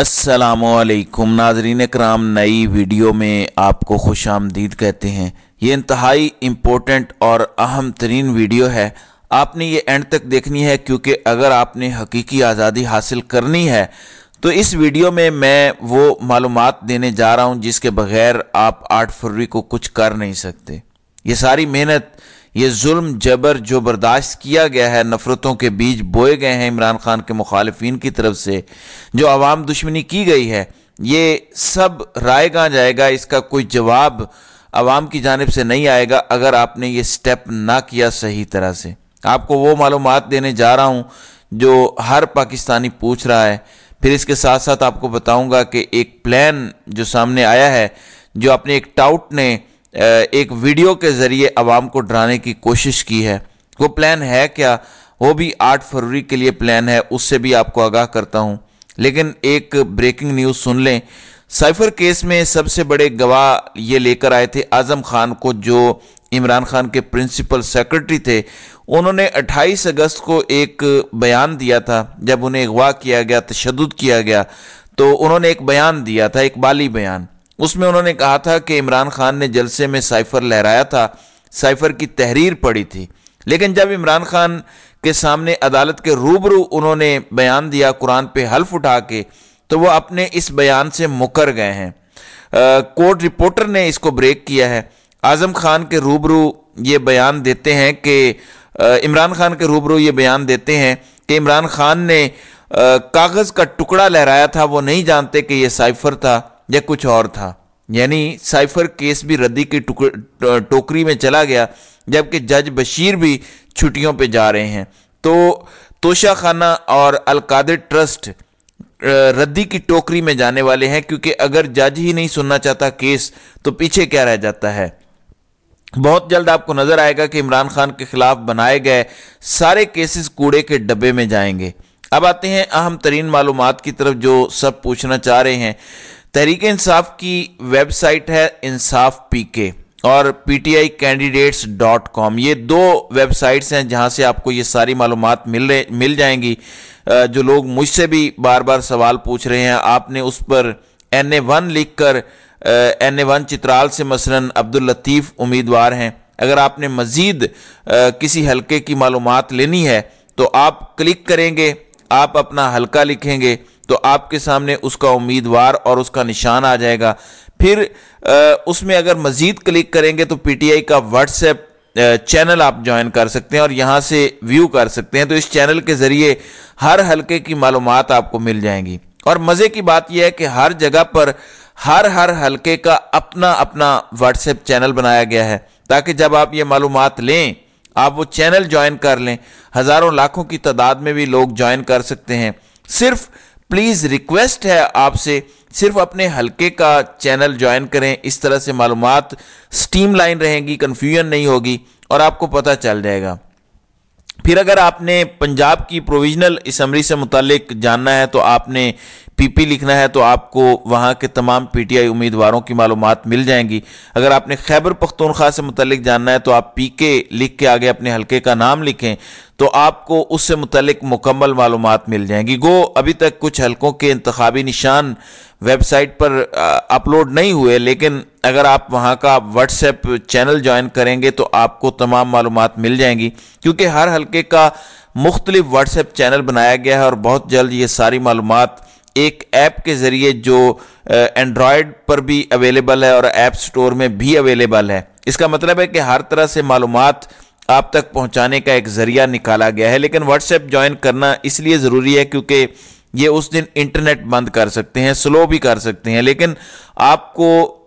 असलकुम नाजरीन कराम नई वीडियो में आपको खुश आमदीद कहते हैं ये इंतहाई इम्पोर्टेंट और अहम तरीन वीडियो है आपने ये एंड तक देखनी है क्योंकि अगर आपने हकीकी आज़ादी हासिल करनी है तो इस वीडियो में मैं वो मालूम देने जा रहा हूँ जिसके बगैर आप आठ फरवरी को कुछ कर नहीं सकते ये सारी मेहनत ये जुल्म जबर जो बर्दाश्त किया गया है नफ़रतों के बीच बोए गए हैं इमरान खान के मुखालफन की तरफ से जो आवाम दुश्मनी की गई है ये सब राय कहाँ जाएगा इसका कोई जवाब आवाम की जानब से नहीं आएगा अगर आपने ये स्टेप ना किया सही तरह से आपको वो मालूम देने जा रहा हूँ जो हर पाकिस्तानी पूछ रहा है फिर इसके साथ साथ आपको बताऊँगा कि एक प्लान जो सामने आया है जो अपने एक टाउट ने एक वीडियो के ज़रिए आवाम को डराने की कोशिश की है वो प्लान है क्या वो भी आठ फरवरी के लिए प्लान है उससे भी आपको आगाह करता हूँ लेकिन एक ब्रेकिंग न्यूज़ सुन लें साइफर केस में सबसे बड़े गवाह ये लेकर आए थे आज़म खान को जो इमरान खान के प्रिंसिपल सेक्रेटरी थे उन्होंने 28 अगस्त को एक बयान दिया था जब उन्हें अगवा किया गया तशद किया गया तो उन्होंने एक बयान दिया था एक बाली बयान उसमें उन्होंने कहा था कि इमरान खान ने जलसे में साइफर लहराया था साइफर की तहरीर पड़ी थी लेकिन जब इमरान खान के सामने अदालत के रूबरू उन्होंने बयान दिया कुरान पे हल्फ उठा के तो वह अपने इस बयान से मुकर गए हैं कोर्ट रिपोर्टर ने इसको ब्रेक किया है आज़म खान के रूबरू ये बयान देते हैं कि इमरान खान के रूबरू ये बयान देते हैं कि इमरान खान ने कागज़ का टुकड़ा लहराया था वो नहीं जानते कि ये साइफर था या कुछ और था यानी साइफर केस भी रद्दी की टोकरी में चला गया जबकि जज बशीर भी छुट्टियों पे जा रहे हैं तो तोशा खाना और अलकादर ट्रस्ट रद्दी की टोकरी में जाने वाले हैं क्योंकि अगर जज ही नहीं सुनना चाहता केस तो पीछे क्या रह जाता है बहुत जल्द आपको नजर आएगा कि इमरान खान के खिलाफ बनाए गए सारे केसेस कूड़े के डब्बे में जाएंगे अब आते हैं अहम तरीन मालूम की तरफ जो सब पूछना चाह रहे हैं तहरीक इंसाफ की वेबसाइट है इंसाफ पीके और P T I candidates dot com ये दो वेबसाइट्स हैं जहाँ से आपको ये सारी मालूम मिल रहे मिल जाएंगी जो लोग मुझसे भी बार बार सवाल पूछ रहे हैं आपने उस पर एन ए वन लिख कर एन ए वन चित्राल से मसलन अब्दुल लतीफ़ उम्मीदवार हैं अगर आपने मज़ीद किसी हलके की मालूम लेनी है तो आप क्लिक करेंगे आप अपना हलका लिखेंगे तो आपके सामने उसका उम्मीदवार और उसका निशान आ जाएगा फिर उसमें अगर मज़ीद क्लिक करेंगे तो पीटीआई का व्हाट्सएप चैनल आप ज्वाइन कर सकते हैं और यहाँ से व्यू कर सकते हैं तो इस चैनल के ज़रिए हर हलके की मालूम आपको मिल जाएंगी और मज़े की बात यह है कि हर जगह पर हर हर हलके का अपना अपना व्हाट्सएप चैनल बनाया गया है ताकि जब आप ये मालूम लें आप वो चैनल ज्वाइन कर लें हज़ारों लाखों की तादाद में भी लोग ज्वाइन कर सकते हैं सिर्फ प्लीज़ रिक्वेस्ट है आपसे सिर्फ अपने हल्के का चैनल ज्वाइन करें इस तरह से मालूम स्टीम लाइन रहेंगी कन्फ्यूजन नहीं होगी और आपको पता चल जाएगा फिर अगर आपने पंजाब की प्रोविजनल असम्बली से मुतलिक जानना है तो आपने पीपी लिखना है तो आपको वहाँ के तमाम पीटीआई उम्मीदवारों की मालूम मिल जाएंगी अगर आपने खैबर पख्तूनख्वा से मुतलिक जानना है तो आप पी के लिख के आगे अपने हलके का नाम लिखें तो आपको उससे मुतलिक मुकम्मल मालूम मिल जाएंगी गो अभी तक कुछ हलकों के इंतबी निशान वेबसाइट पर अपलोड नहीं हुए लेकिन अगर आप वहाँ का व्हाट्सएप चैनल ज्वाइन करेंगे तो आपको तमाम मालूम मिल जाएंगी क्योंकि हर हल्के का मुख्तलिफ व्हाट्सएप चैनल बनाया गया है और बहुत जल्द ये सारी मालूम एक ऐप के ज़रिए जो एंड्रॉयड पर भी अवेलेबल है और ऐप स्टोर में भी अवेलेबल है इसका मतलब है कि हर तरह से मालूम आप तक पहुंचाने का एक ज़रिया निकाला गया है लेकिन व्हाट्सएप ज्वाइन करना इसलिए ज़रूरी है क्योंकि ये उस दिन इंटरनेट बंद कर सकते हैं स्लो भी कर सकते हैं लेकिन आपको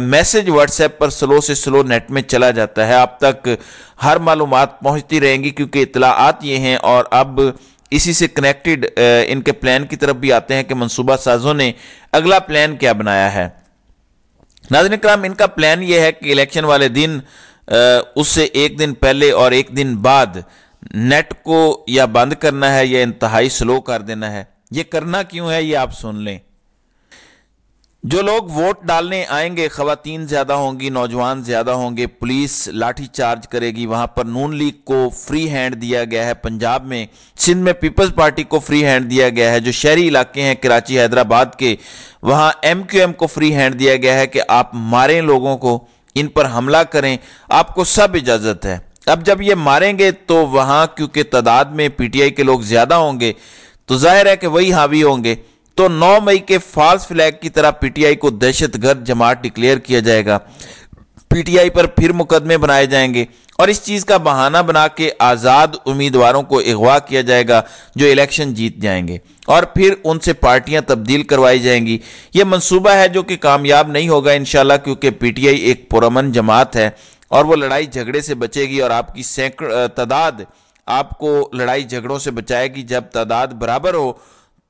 मैसेज व्हाट्सएप पर स्लो से स्लो नेट में चला जाता है आप तक हर मालूम पहुंचती रहेंगी क्योंकि इतलाआत ये हैं और अब इसी से कनेक्टेड इनके प्लान की तरफ भी आते हैं कि मनसूबा साजों ने अगला प्लान क्या बनाया है नाजन कराम इनका प्लान ये है कि इलेक्शन वाले दिन उससे एक दिन पहले और एक दिन बाद नेट को या बंद करना है या इंतहाई स्लो कर देना है ये करना क्यों है ये आप सुन लें जो लोग वोट डालने आएंगे खातन ज़्यादा होंगी नौजवान ज़्यादा होंगे पुलिस लाठी चार्ज करेगी वहां पर नून लीग को फ्री हैंड दिया गया है पंजाब में सिंध में पीपल्स पार्टी को फ्री हैंड दिया गया है जो शहरी इलाके हैं कराची हैदराबाद के वहां एम क्यू एम को फ्री हैंड दिया गया है कि आप मारें लोगों को इन पर हमला करें आपको सब इजाज़त है अब जब ये मारेंगे तो वहां क्योंकि तादाद में पीटीआई के लोग ज़्यादा होंगे तो जाहिर है कि वही हावी होंगे तो 9 मई के फॉल्स फ्लैग की तरह पीटीआई को दहशतगर्द जमात डिक्लेयर किया जाएगा पीटीआई पर फिर मुकदमे बनाए जाएंगे और इस चीज़ का बहाना बना के आज़ाद उम्मीदवारों को अगवा किया जाएगा जो इलेक्शन जीत जाएंगे और फिर उनसे पार्टियां तब्दील करवाई जाएंगी यह मंसूबा है जो कि कामयाब नहीं होगा इन क्योंकि पीटीआई एक पुरमन जमात है और वो लड़ाई झगड़े से बचेगी और आपकी सैकड़ तादाद आपको लड़ाई झगड़ों से बचाएगी जब तादाद बराबर हो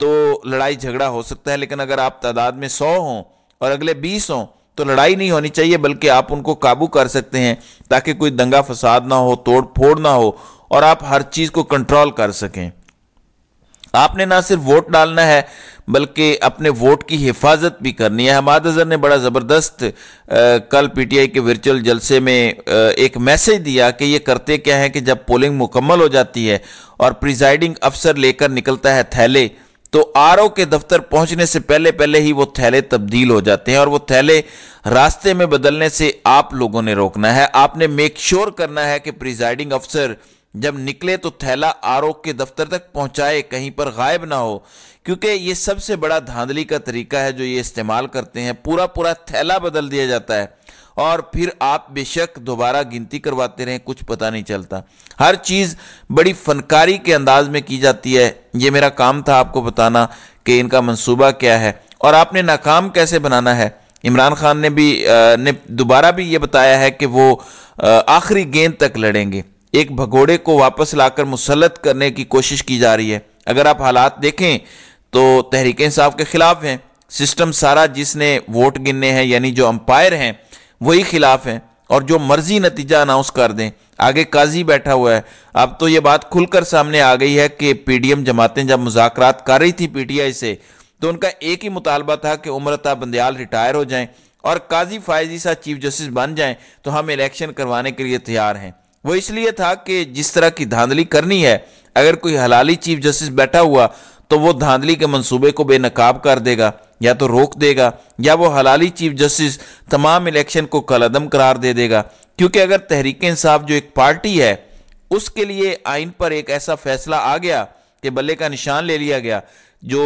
तो लड़ाई झगड़ा हो सकता है लेकिन अगर आप तादाद में सौ हों और अगले बीस हों तो लड़ाई नहीं होनी चाहिए बल्कि आप उनको काबू कर सकते हैं ताकि कोई दंगा फसाद ना हो तोड़ फोड़ ना हो और आप हर चीज़ को कंट्रोल कर सकें आपने ना सिर्फ वोट डालना है बल्कि अपने वोट की हिफाजत भी करनी है हमाद अजहर ने बड़ा ज़बरदस्त कल पीटीआई के वर्चुअल जलसे में आ, एक मैसेज दिया कि ये करते क्या है कि जब पोलिंग मुकम्मल हो जाती है और प्रिजाइडिंग अफसर लेकर निकलता है थैले तो आर के दफ्तर पहुंचने से पहले पहले ही वो थैले तब्दील हो जाते हैं और वो थैले रास्ते में बदलने से आप लोगों ने रोकना है आपने मेक श्योर करना है कि प्रिजाइडिंग अफसर जब निकले तो थैला आरओ के दफ्तर तक पहुंचाए कहीं पर गायब ना हो क्योंकि ये सबसे बड़ा धांधली का तरीका है जो ये इस्तेमाल करते हैं पूरा पूरा थैला बदल दिया जाता है और फिर आप बेशक दोबारा गिनती करवाते रहें कुछ पता नहीं चलता हर चीज़ बड़ी फनकारी के अंदाज में की जाती है ये मेरा काम था आपको बताना कि इनका मंसूबा क्या है और आपने नाकाम कैसे बनाना है इमरान खान ने भी आ, ने दोबारा भी ये बताया है कि वो आखिरी गेंद तक लड़ेंगे एक भगोड़े को वापस लाकर मुसलत करने की कोशिश की जा रही है अगर आप हालात देखें तो तहरीक इंसाफ के ख़िलाफ़ हैं सिस्टम सारा जिसने वोट गिनने हैं यानी जो अंपायर हैं वही खिलाफ हैं और जो मर्जी नतीजा अनाउंस कर दें आगे काजी बैठा हुआ है अब तो ये बात खुलकर सामने आ गई है कि पीडीएम जमातें जब मुजाकर कर रही थी पीटीआई से तो उनका एक ही मुतालबा था कि उम्रता बंदयाल रिटायर हो जाएं और काजी फायजी साहब चीफ जस्टिस बन जाएं तो हम इलेक्शन करवाने के लिए तैयार हैं वो इसलिए था कि जिस तरह की धांधली करनी है अगर कोई हलाली चीफ जस्टिस बैठा हुआ तो वो धांधली के मंसूबे को बेनकाब कर देगा या तो रोक देगा या वो हलाली चीफ जस्टिस तमाम इलेक्शन को कलदम करार दे देगा क्योंकि अगर तहरीक इंसाफ जो एक पार्टी है उसके लिए आइन पर एक ऐसा फैसला आ गया कि बल्ले का निशान ले लिया गया जो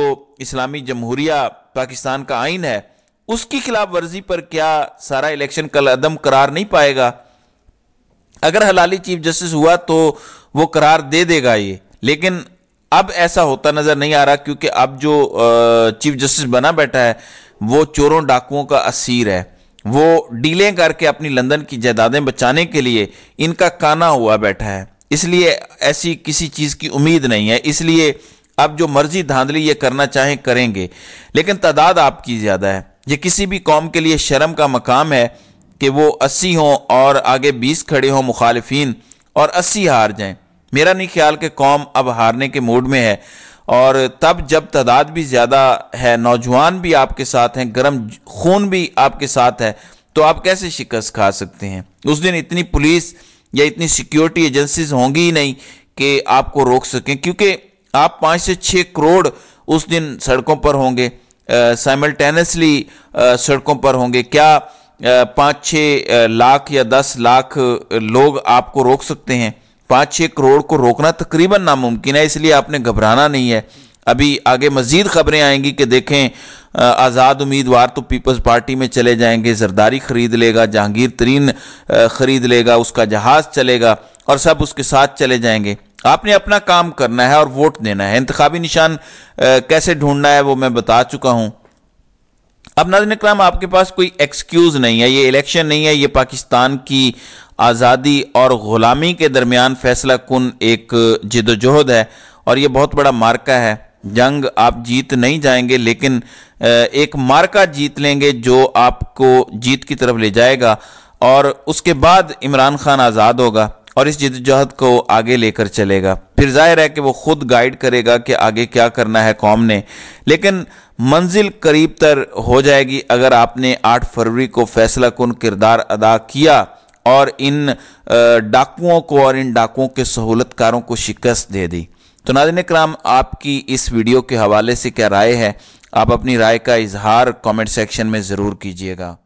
इस्लामी जमहूरिया पाकिस्तान का आइन है उसकी खिलाफ वर्जी पर क्या सारा इलेक्शन कल अदम करार नहीं पाएगा अगर हलाली चीफ जस्टिस हुआ तो वो करार दे देगा ये लेकिन अब ऐसा होता नजर नहीं आ रहा क्योंकि अब जो चीफ जस्टिस बना बैठा है वो चोरों डाकुओं का असीर है वो डीलें करके अपनी लंदन की जायदादें बचाने के लिए इनका काना हुआ बैठा है इसलिए ऐसी किसी चीज़ की उम्मीद नहीं है इसलिए अब जो मर्जी धांधली ये करना चाहें करेंगे लेकिन तादाद आपकी ज़्यादा है ये किसी भी कौम के लिए शर्म का मकाम है कि वो अस्सी हों और आगे बीस खड़े हों मुखालफी और अस्सी हार जाएं मेरा नहीं ख्याल कि कौम अब हारने के मूड में है और तब जब तादाद भी ज़्यादा है नौजवान भी आपके साथ हैं गर्म खून भी आपके साथ है तो आप कैसे शिकस्त खा सकते हैं उस दिन इतनी पुलिस या इतनी सिक्योरिटी एजेंसीज होंगी ही नहीं कि आपको रोक सकें क्योंकि आप पाँच से छः करोड़ उस दिन सड़कों पर होंगे साइमल्टेनसली सड़कों पर होंगे क्या पाँच छः लाख या दस लाख लोग आपको रोक सकते हैं पाँच छः करोड़ को रोकना तकरीबन नामुमकिन है इसलिए आपने घबराना नहीं है अभी आगे मज़ीद ख़बरें आएंगी कि देखें आज़ाद उम्मीदवार तो पीपल्स पार्टी में चले जाएंगे जरदारी ख़रीद लेगा जहांगीर तरीन ख़रीद लेगा उसका जहाज़ चलेगा और सब उसके साथ चले जाएंगे आपने अपना काम करना है और वोट देना है इंतबी निशान कैसे ढूंढना है वो मैं बता चुका हूँ अब नाजन कराम आपके पास कोई एक्सक्यूज़ नहीं है ये इलेक्शन नहीं है ये पाकिस्तान की आज़ादी और ग़ुलामी के दरमियान फैसला कन एक जदोजहद है और ये बहुत बड़ा मार्का है जंग आप जीत नहीं जाएंगे लेकिन एक मार्का जीत लेंगे जो आपको जीत की तरफ ले जाएगा और उसके बाद इमरान खान आज़ाद होगा और इस जदोजहद को आगे लेकर चलेगा फिर जाहिर है कि वो खुद गाइड करेगा कि आगे क्या करना है कौम ने लेकिन मंजिल करीब तर हो जाएगी अगर आपने 8 फरवरी को फैसला कन किरदार अदा किया और इन डाकुओं को और इन डाकुओं के सहूलतकारों को शिकस्त दे दी तो नादिन कराम आपकी इस वीडियो के हवाले से क्या राय है आप अपनी राय का इजहार कमेंट सेक्शन में ज़रूर कीजिएगा